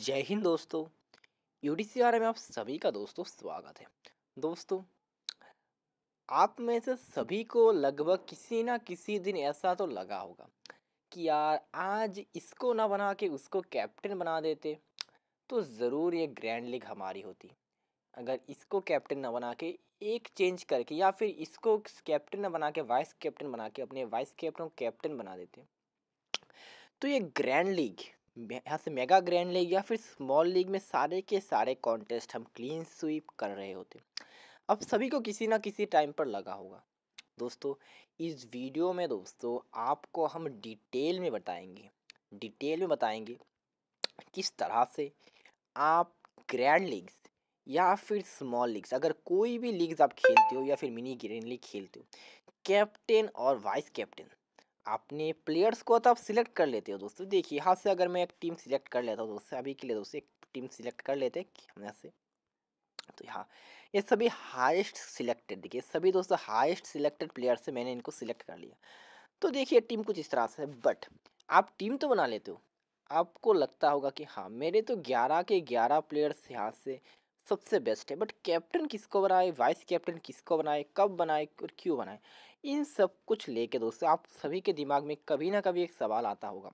जय हिंद दोस्तों U D में आप सभी का दोस्तों स्वागत है दोस्तों आप में से सभी को लगभग किसी ना किसी दिन ऐसा तो लगा होगा कि यार आज इसको ना बना के उसको कैप्टन बना देते तो ज़रूर ये ग्रैंड लीग हमारी होती अगर इसको कैप्टन ना बना के एक चेंज करके या फिर इसको कैप्टन ना बना के वाइस कैप्टन बना के अपने वाइस कैप्टन को कैप्टन बना देते तो ये ग्रैंड लीग यहाँ से मेगा ग्रैंड लीग या फिर स्मॉल लीग में सारे के सारे कॉन्टेस्ट हम क्लीन स्वीप कर रहे होते अब सभी को किसी ना किसी टाइम पर लगा होगा दोस्तों इस वीडियो में दोस्तों आपको हम डिटेल में बताएंगे डिटेल में बताएंगे किस तरह से आप ग्रैंड लीग्स या फिर स्मॉल लीग्स अगर कोई भी लीग्स आप खेलते हो या फिर मिनी ग्रैंड लीग खेलते हो कैप्टन और वाइस कैप्टन अपने प्लेयर्स को तो आप सिलेक्ट कर लेते हो दोस्तों देखिए यहाँ से अगर मैं एक टीम सिलेक्ट कर लेता हूँ दोस्तों अभी के लिए दोस्तों एक टीम सिलेक्ट कर लेते हैं यहाँ से तो यहाँ ये सभी हाईएस्ट सिलेक्टेड देखिए सभी दोस्तों हाईएस्ट सिलेक्टेड प्लेयर से मैंने इनको सिलेक्ट कर लिया तो देखिए टीम कुछ इस तरह से बट आप टीम तो बना लेते हो आपको लगता होगा कि हाँ मेरे तो ग्यारह के ग्यारह प्लेयर्स यहाँ से सबसे बेस्ट है बट कैप्टन किसको बनाए वाइस कैप्टन किसको बनाए कब बनाए और क्यों बनाए इन सब कुछ लेके दोस्तों आप सभी के दिमाग में कभी ना कभी एक सवाल आता होगा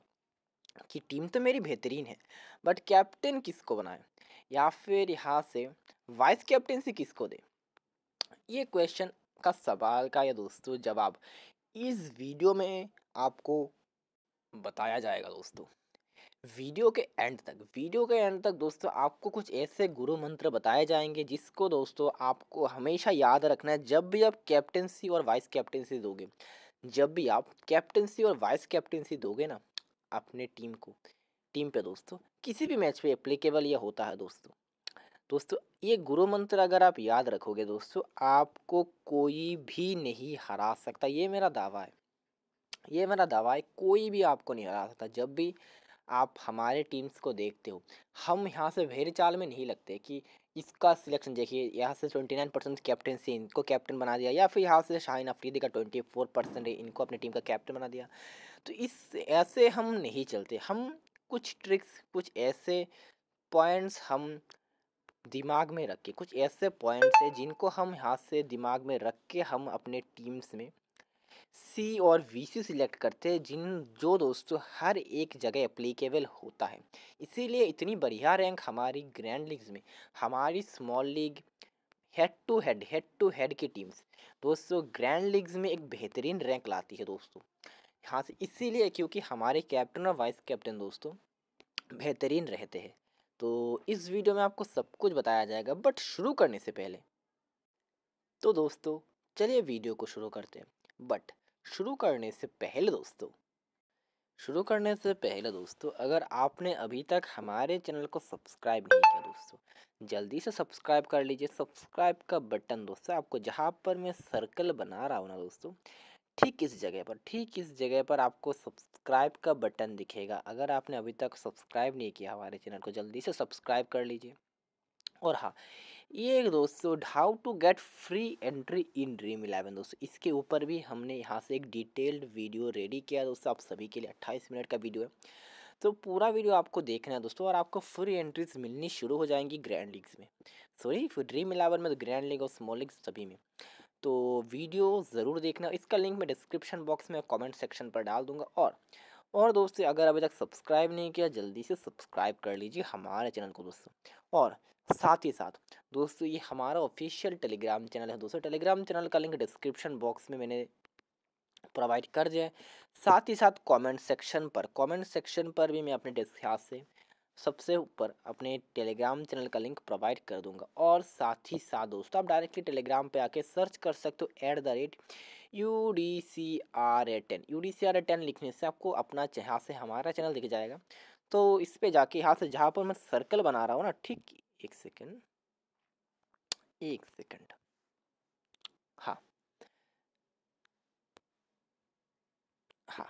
कि टीम तो मेरी बेहतरीन है बट कैप्टन किसको बनाए या फिर यहाँ से वाइस कैप्टनसी किसको दे ये क्वेश्चन का सवाल का या दोस्तों जवाब इस वीडियो में आपको बताया जाएगा दोस्तों वीडियो के एंड तक वीडियो के एंड तक दोस्तों आपको कुछ ऐसे गुरु मंत्र बताए जाएंगे जिसको दोस्तों आपको हमेशा याद रखना है जब भी आप कैप्टनसी और वाइस कैप्टनसी दोगे जब भी आप कैप्टनसी और वाइस कैप्टनसी दोगे ना अपने टीम को टीम पे दोस्तों किसी भी मैच पे एप्लीकेबल ये होता है दोस्तों दोस्तों ये गुरु मंत्र अगर आप याद रखोगे दोस्तों आपको कोई भी नहीं हरा सकता ये मेरा दावा है ये मेरा दावा है कोई भी आपको नहीं हरा सकता जब भी आप हमारे टीम्स को देखते हो हम यहाँ से भेरे चाल में नहीं लगते कि इसका सिलेक्शन देखिए यहाँ से ट्वेंटी नाइन परसेंट कैप्टनसी इनको कैप्टन बना दिया या फिर यहाँ से शाहिन अफरीदी का ट्वेंटी फोर परसेंट इनको अपनी टीम का कैप्टन बना दिया तो इस ऐसे हम नहीं चलते हम कुछ ट्रिक्स कुछ ऐसे पॉइंट्स हम दिमाग में रख के कुछ ऐसे पॉइंट्स हैं जिनको हम यहाँ से दिमाग में रख के हम अपने टीम्स में सी और वी सी सिलेक्ट करते हैं जिन जो दोस्तों हर एक जगह अप्लीकेबल होता है इसीलिए इतनी बढ़िया रैंक हमारी ग्रैंड लीग्स में हमारी small league head to head head to head की टीम्स दोस्तों ग्रैंड लीग्स में एक बेहतरीन रैंक लाती है दोस्तों यहाँ से इसीलिए क्योंकि हमारे कैप्टन और वाइस कैप्टन दोस्तों बेहतरीन रहते हैं तो इस वीडियो में आपको सब कुछ बताया जाएगा बट शुरू करने से पहले तो दोस्तों चलिए वीडियो को शुरू करते हैं बट शुरू करने से पहले दोस्तों शुरू करने से पहले दोस्तों अगर आपने अभी तक हमारे चैनल को सब्सक्राइब नहीं किया दोस्तों जल्दी से सब्सक्राइब कर लीजिए सब्सक्राइब का बटन दोस्तों आपको जहाँ पर मैं सर्कल बना रहा हूँ ना दोस्तों ठीक इस जगह पर ठीक इस जगह पर आपको सब्सक्राइब का बटन दिखेगा अगर आपने अभी तक सब्सक्राइब नहीं किया हमारे चैनल को जल्दी से सब्सक्राइब कर लीजिए और हाँ ये दोस्तों how to get free entry in dream eleven दोस्तों इसके ऊपर भी हमने यहाँ से एक डिटेल्ड वीडियो रेडी किया दोस्तों आप सभी के लिए अट्ठाईस मिनट का वीडियो है तो पूरा वीडियो आपको देखना है दोस्तों और आपको फ्री एंट्रीज मिलनी शुरू हो जाएंगी ग्रैंड लीग्स में सॉरी ड्रीम इलेवन में तो ग्रैंड लीग और स्मॉल लीग सभी में तो वीडियो ज़रूर देखना इसका लिंक मैं डिस्क्रिप्शन बॉक्स में कमेंट सेक्शन पर डाल दूंगा और और दोस्तों अगर अभी तक सब्सक्राइब नहीं किया जल्दी से सब्सक्राइब कर लीजिए हमारे चैनल को दोस्तों और साथ ही साथ दोस्तों ये हमारा ऑफिशियल टेलीग्राम चैनल है दोस्तों टेलीग्राम चैनल का लिंक डिस्क्रिप्शन बॉक्स में मैंने प्रोवाइड कर दिया है साथ ही साथ कमेंट सेक्शन पर कमेंट सेक्शन पर भी मैं अपने डिस्क से सबसे ऊपर अपने टेलीग्राम चैनल का लिंक प्रोवाइड कर दूंगा और साथ ही साथ दोस्तों आप डायरेक्टली टेलीग्राम पे आके सर्च कर सकते हो at the rate U D C R A ten U D C R A ten लिखने से आपको अपना यहाँ से हमारा चैनल दिख जाएगा तो इस पर जाके यहाँ से जहाँ पर मैं सर्कल बना रहा हूँ ना ठीक एक सेकेंड एक सेकेंड हाँ हाँ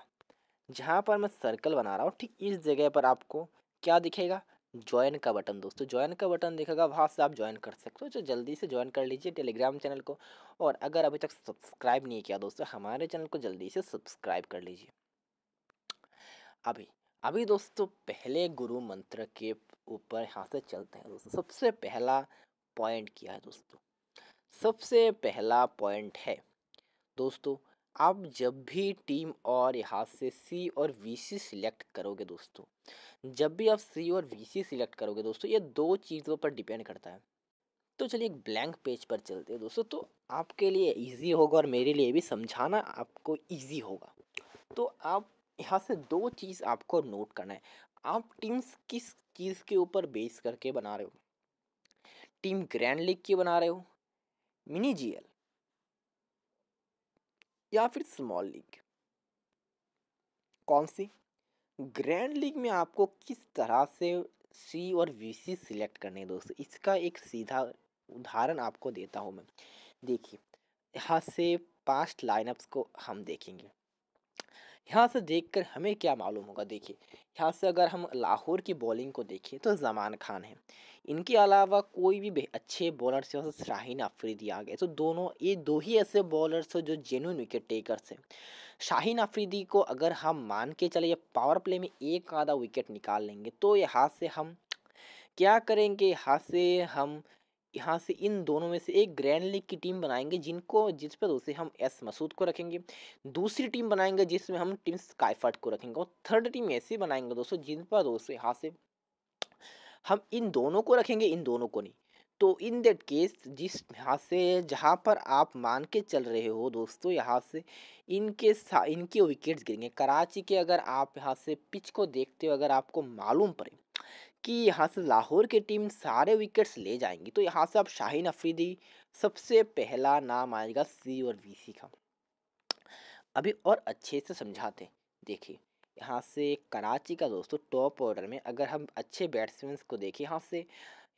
जहाँ पर मैं सर्कल बना रहा हूँ ठीक इस जगह पर आपको क्या दिखेगा ज्वाइन का बटन दोस्तों ज्वाइन का बटन दिखेगा वहाँ से आप ज्वाइन कर सकते हो तो जल्दी से ज्वाइन कर लीजिए टेलीग्राम चैनल को और अगर अभी तक सब्सक्राइब नहीं किया दोस्तों हमारे चैनल को जल्दी से सब्सक्राइब कर लीजिए अभी अभी दोस्तों पहले गुरु मंत्र के ऊपर यहाँ से चलते हैं दोस्तों सबसे पहला पॉइंट क्या है दोस्तों सबसे पहला पॉइंट है दोस्तों आप जब भी टीम और यहाँ से सी और वी सी सिलेक्ट करोगे दोस्तों जब भी आप सी और वी सी सिलेक्ट करोगे दोस्तों ये दो चीज़ों पर डिपेंड करता है तो चलिए एक ब्लैंक पेज पर चलते हैं दोस्तों तो आपके लिए इजी होगा और मेरे लिए भी समझाना आपको इजी होगा तो आप यहाँ से दो चीज़ आपको नोट करना है आप टीम्स किस चीज़ के ऊपर बेस करके बना रहे हो टीम ग्रैंड लीग की बना रहे हो मिनी जी एल या फिर स्मॉल लीग कौन सी ग्रैंड लीग में आपको किस तरह से सी और वी सी सिलेक्ट करने दोस्तों इसका एक सीधा उदाहरण आपको देता हूँ मैं देखिए यहाँ से पास्ट लाइनअप्स को हम देखेंगे यहाँ से देखकर हमें क्या मालूम होगा देखिए यहाँ से अगर हम लाहौर की बॉलिंग को देखें तो जमान खान है इनके अलावा कोई भी अच्छे बॉलर से वैसे शाहीन अफरीदी आ गए तो दोनों ये दो ही ऐसे बॉलर्स हो जो जेन्यून विकेट टेकर्स हैं शाहीन अफरीदी को अगर हम मान के चले या पावर प्ले में एक आधा विकेट निकाल लेंगे तो यहाँ से हम क्या करेंगे यहाँ से हम यहाँ से इन दोनों में से एक ग्रैंड लीग की टीम बनाएंगे जिनको जिस पर उसे हम एस मसूद को रखेंगे दूसरी टीम बनाएंगे जिसमें हम टीम स्काईफर्ट को रखेंगे और थर्ड टीम ऐसी बनाएंगे दोस्तों जिन पर दोस्तों यहाँ से हम इन दोनों को रखेंगे इन दोनों को नहीं तो इन दैट केस जिस यहाँ से जहाँ पर आप मान के चल रहे हो दोस्तों यहाँ से इनके इनके विकेट्स गिरेंगे कराची के अगर आप यहाँ से पिच को देखते हो अगर आपको मालूम पड़े कि यहाँ से लाहौर की टीम सारे विकेट्स ले जाएंगी तो यहाँ से अब शाहीन अफरीदी सबसे पहला नाम आएगा सी और बी सी का अभी और अच्छे से समझाते देखिए यहाँ से कराची का दोस्तों टॉप ऑर्डर में अगर हम अच्छे बैट्समैन को देखें यहाँ से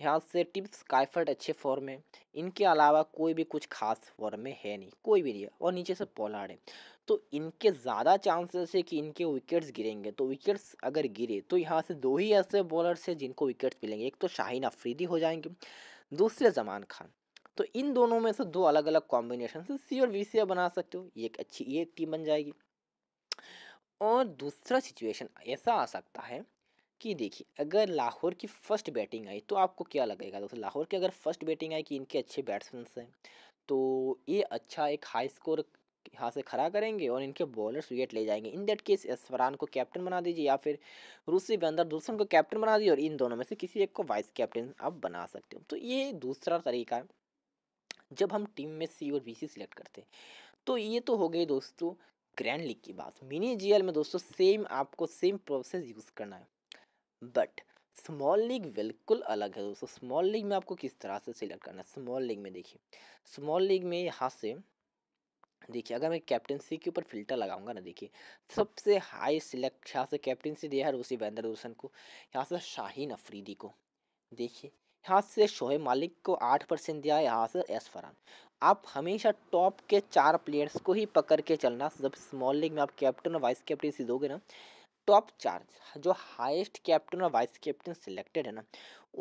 यहाँ से टिप्स काइफर्ट अच्छे फॉर्म में इनके अलावा कोई भी कुछ खास फॉर्म में है नहीं कोई भी नहीं है और नीचे से पोलार्ड है तो इनके ज़्यादा चांसेस है कि इनके विकेट्स गिरेंगे तो विकेट्स अगर गिरे तो यहाँ से दो ही ऐसे बॉलर्स हैं जिनको विकेट्स मिलेंगे एक तो शाहीन अफरीदी हो जाएंगे दूसरे जमान खान तो इन दोनों में से दो अलग अलग कॉम्बिनेशन से सी और वी सी बना सकते हो ये एक अच्छी ये एक टीम बन जाएगी और दूसरा सिचुएशन ऐसा आ सकता है कि देखिए अगर लाहौर की फर्स्ट बैटिंग आई तो आपको क्या लगेगा दोस्तों लाहौर की अगर फर्स्ट बैटिंग आई कि इनके अच्छे बैट्समैन हैं तो ये अच्छा एक हाई स्कोर यहाँ से खड़ा करेंगे और इनके बॉलर्स विकेट ले जाएंगे इन दैट केस असफरान को कैप्टन बना दीजिए या फिर रूसी बंदर दूसरन को कैप्टन बना दीजिए और इन दोनों में से किसी एक को वाइस कैप्टन आप बना सकते हो तो ये दूसरा तरीका है जब हम टीम में सी और बी सी सिलेक्ट करते हैं तो ये तो हो गई दोस्तों ग्रैंड लीग की बात मिनी जीएल में दोस्तों सेम आपको सेम प्रोसेस यूज़ करना है बट स्मॉल लीग बिल्कुल अलग है दोस्तों स्मॉल लीग में आपको किस तरह से सिलेक्ट करना है स्मॉल लीग में देखिए स्मॉल लीग में यहाँ से देखिए अगर मैं कैप्टनसी के ऊपर फिल्टर लगाऊंगा ना देखिए सबसे हाई सिलेक्ट यहाँ से कैप्टनसी दिया है रूसी वेंद्र रोशन को यहाँ से शाहीन अफरीदी को देखिए यहाँ से शोहेब मालिक को आठ परसेंट दिया है यहाँ से एस फरान आप हमेशा टॉप के चार प्लेयर्स को ही पकड़ के चलना जब स्मॉल लीग में आप कैप्टन और वाइस कैप्टनसी दोगे ना टॉप चार जो हाईएस्ट कैप्टन और वाइस कैप्टन सिलेक्टेड है ना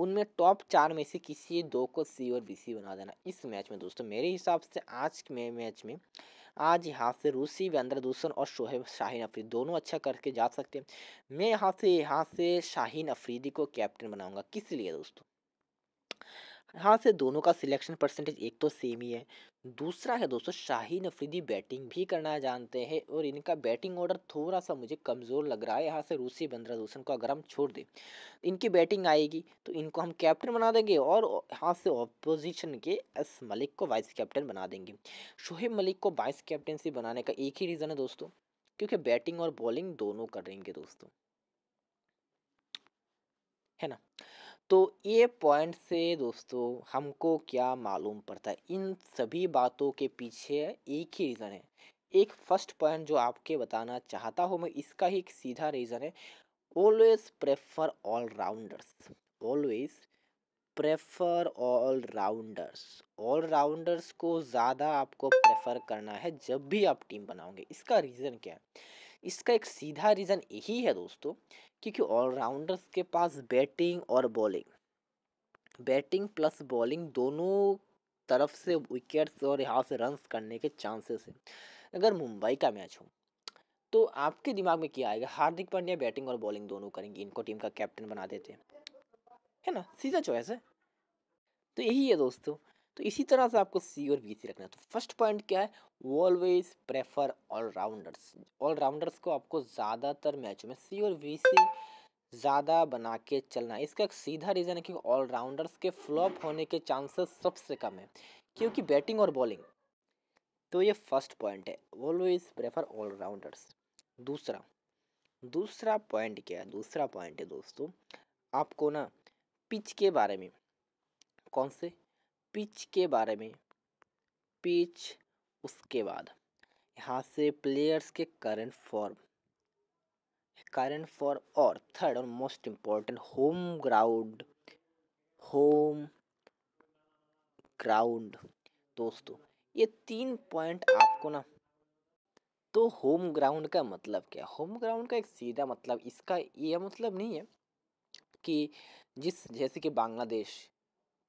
उनमें टॉप चार में से किसी दो को सी और बी सी बना देना इस मैच में दोस्तों मेरे हिसाब से आज के मैच में आज यहाँ से रूसी वेंद्र दूसन और शोहेब शाहीन अफरीदी दोनों अच्छा करके जा सकते हैं मैं यहाँ से यहाँ से शाहीन अफरीदी को कैप्टन बनाऊंगा किस लिए दोस्तों यहाँ से दोनों का सिलेक्शन परसेंटेज एक तो सेम ही है दूसरा है दोस्तों शाहीन अफरीदी बैटिंग भी करना जानते हैं और इनका बैटिंग ऑर्डर थोड़ा सा मुझे कमज़ोर लग रहा है यहाँ से रूसी बंद्रा दूसन को अगर हम छोड़ दें इनकी बैटिंग आएगी तो इनको हम कैप्टन बना देंगे और यहाँ से ऑपोजिशन के एस मलिक को वाइस कैप्टन बना देंगे शोहेब मलिक को वाइस कैप्टनसी बनाने का एक ही रीज़न है दोस्तों क्योंकि बैटिंग और बॉलिंग दोनों करेंगे दोस्तों है ना तो ये पॉइंट से दोस्तों हमको क्या मालूम पड़ता है इन सभी बातों के पीछे एक ही रीज़न है एक फर्स्ट पॉइंट जो आपके बताना चाहता हूँ मैं इसका ही एक सीधा रीज़न है always prefer all rounders always prefer all rounders all rounders को ज़्यादा आपको प्रेफर करना है जब भी आप टीम बनाओगे इसका रीज़न क्या है इसका एक सीधा रीज़न यही है दोस्तों क्योंकि ऑलराउंडर्स के पास बैटिंग और बॉलिंग बैटिंग प्लस बॉलिंग दोनों तरफ से विकेट्स और यहाँ से रन्स करने के चांसेस हैं अगर मुंबई का मैच हो तो आपके दिमाग में क्या आएगा हार्दिक पांड्या बैटिंग और बॉलिंग दोनों करेंगे इनको टीम का कैप्टन बना देते हैं है ना सीधा चॉइस है तो यही है दोस्तों तो इसी तरह से आपको सी और बी सी रखना है तो फर्स्ट पॉइंट क्या है ऑलवेज प्रेफर ऑलराउंडर्स ऑलराउंडर्स को आपको ज़्यादातर मैचों में सी और बी सी ज़्यादा बना के चलना इसका एक सीधा रीज़न है कि ऑलराउंडर्स के फ्लॉप होने के चांसेस सबसे कम है क्योंकि बैटिंग और बॉलिंग तो ये फर्स्ट पॉइंट है ऑलवेज प्रेफर ऑलराउंडर्स दूसरा दूसरा पॉइंट क्या है दूसरा पॉइंट है दोस्तों आपको ना पिच के बारे में कौन से पिच के बारे में पिच उसके बाद यहाँ से प्लेयर्स के करंट फॉर्म करंट फॉर्म और थर्ड और most important home ground home ground दोस्तों ये तीन पॉइंट आपको ना तो होम ग्राउंड का मतलब क्या होम ग्राउंड का एक सीधा मतलब इसका यह मतलब नहीं है कि जिस जैसे कि बांग्लादेश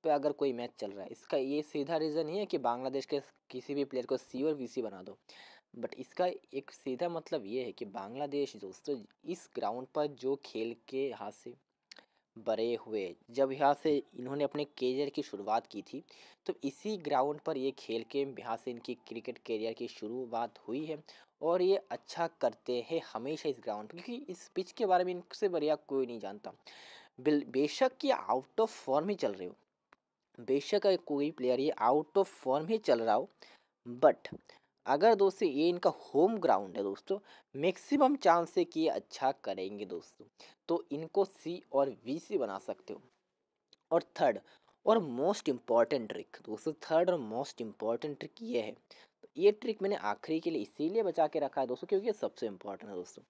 पे अगर कोई मैच चल रहा है इसका ये सीधा रीज़न ही है कि बांग्लादेश के किसी भी प्लेयर को सी और वीसी बना दो बट इसका एक सीधा मतलब ये है कि बांग्लादेश दोस्तों इस ग्राउंड पर जो खेल के यहाँ से बड़े हुए जब यहाँ से इन्होंने अपने करियर की शुरुआत की थी तो इसी ग्राउंड पर ये खेल के यहाँ से इनकी क्रिकेट करियर की शुरुआत हुई है और ये अच्छा करते हैं हमेशा इस ग्राउंड पर क्योंकि इस पिच के बारे में इनसे बढ़िया कोई नहीं जानता बेशक ये आउट ऑफ फॉर्म ही चल रहे हो बेशक कोई प्लेयर ये आउट ऑफ फॉर्म ही चल रहा हो बट अगर दोस्तों ये इनका होम ग्राउंड है दोस्तों मैक्सिमम चांस है कि ये अच्छा करेंगे दोस्तों तो इनको सी और वी सी बना सकते हो और थर्ड और मोस्ट इम्पॉर्टेंट ट्रिक दोस्तों थर्ड और मोस्ट इम्पॉर्टेंट ट्रिक ये है तो ये ट्रिक मैंने आखिरी के लिए इसीलिए बचा के रखा है दोस्तों क्योंकि ये सबसे इम्पॉर्टेंट है दोस्तों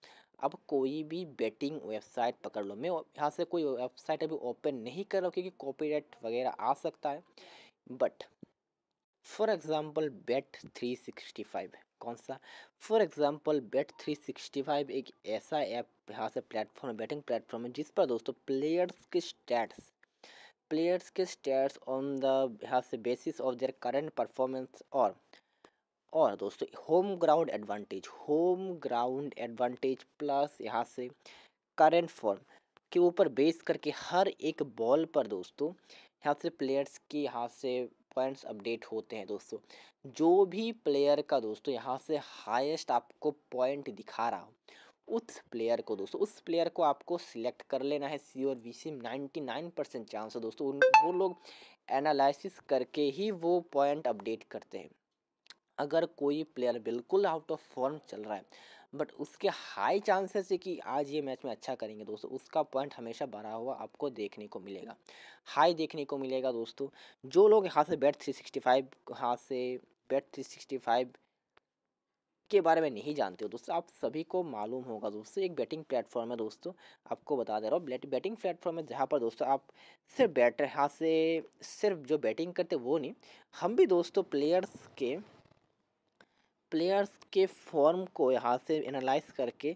अब कोई भी बेटिंग वेबसाइट पकड़ लो मैं यहाँ से कोई वेबसाइट अभी ओपन नहीं कर रहा हूँ क्योंकि कॉपीराइट वगैरह आ सकता है but for example bet three sixty five कौन सा for example bet three sixty five एक ऐसा ऐप यहाँ से प्लेटफॉर्म बैटिंग प्लेटफॉर्म है जिस पर दोस्तों प्लेयर्स के स्टैट्स प्लेयर्स के स्टैट्स ऑन द यहाँ से basis of their current performance और और दोस्तों home ground advantage home ground advantage plus यहाँ से करेंट फॉर्म के ऊपर बेस करके हर एक बॉल पर दोस्तों यहाँ से प्लेयर्स के यहाँ से पॉइंट्स अपडेट होते हैं दोस्तों जो भी प्लेयर का दोस्तों यहाँ से हाईएस्ट आपको पॉइंट दिखा रहा हो उस प्लेयर को दोस्तों उस प्लेयर को आपको सिलेक्ट कर लेना है सी और B C ninety nine percent chance है दोस्तों उन वो लोग एनालिसिस करके ही वो पॉइंट अपडेट करते हैं अगर कोई प्लेयर बिल्कुल आउट ऑफ फॉर्म चल रहा है बट उसके हाई चांसेस है कि आज ये मैच में अच्छा करेंगे दोस्तों उसका पॉइंट हमेशा बढ़ा हुआ आपको देखने को मिलेगा हाई देखने को मिलेगा दोस्तों जो लोग यहाँ से बैट 365 यहाँ से बैट फाइव के बारे में नहीं जानते हो दोस्तों आप सभी को मालूम होगा दोस्तों एक बैटिंग प्लेटफॉर्म है दोस्तों आपको बता दे रहा हूँ बैटिंग प्लेटफॉर्म है जहाँ पर दोस्तों आप सिर्फ बैटर यहाँ से सिर्फ जो बैटिंग करते वो नहीं हम भी दोस्तों प्लेयर्स के प्लेयर्स के फॉर्म को यहाँ से एनालाइज करके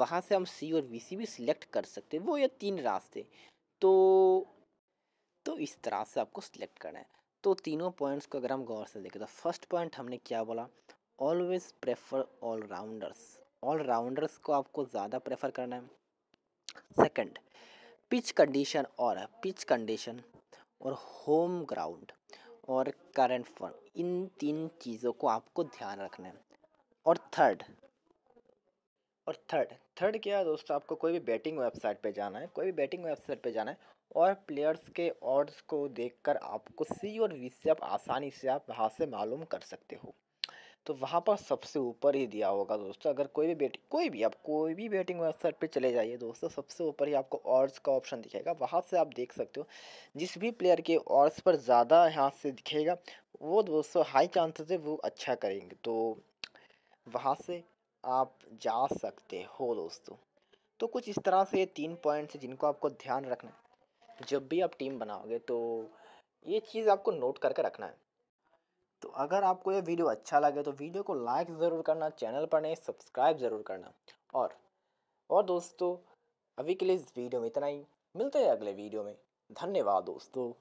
वहाँ से हम सी और बी सी भी सिलेक्ट कर सकते हैं वो ये तीन रास्ते तो तो इस तरह से आपको सिलेक्ट करना है तो तीनों पॉइंट्स को अगर हम गौर से देखें तो फर्स्ट पॉइंट हमने क्या बोला ऑलवेज प्रेफर ऑलराउंडर्स ऑलराउंडर्स को आपको ज़्यादा प्रेफर करना है सेकंड पिच कंडीशन और पिच कंडीशन और होम ग्राउंड और करंट फॉर्म इन तीन चीज़ों को आपको ध्यान रखना है और थर्ड और थर्ड थर्ड क्या है दोस्तों आपको कोई भी बैटिंग वेबसाइट पे जाना है कोई भी बैटिंग वेबसाइट पे जाना है और प्लेयर्स के ऑर्ड्स को देखकर आपको सी और वी से आप आसानी से आप वहाँ से मालूम कर सकते हो तो वहाँ पर सबसे ऊपर ही दिया होगा दोस्तों अगर कोई भी बेटिंग कोई भी आप कोई भी बेटिंग वेबसाइट पे चले जाइए दोस्तों सबसे ऊपर ही आपको ऑर्ड्स का ऑप्शन दिखेगा वहाँ से आप देख सकते हो जिस भी प्लेयर के ऑर्ड्स पर ज़्यादा यहाँ से दिखेगा वो दोस्तों हाई चांसेस है वो अच्छा करेंगे तो वहाँ से आप जा सकते हो दोस्तों तो कुछ इस तरह से ये तीन पॉइंट्स जिनको आपको ध्यान रखना है जब भी आप टीम बनाओगे तो ये चीज़ आपको नोट करके रखना है तो अगर आपको यह वीडियो अच्छा लगे तो वीडियो को लाइक ज़रूर करना चैनल पर नहीं सब्सक्राइब ज़रूर करना और और दोस्तों अभी के लिए इस वीडियो में इतना ही मिलते हैं अगले वीडियो में धन्यवाद दोस्तों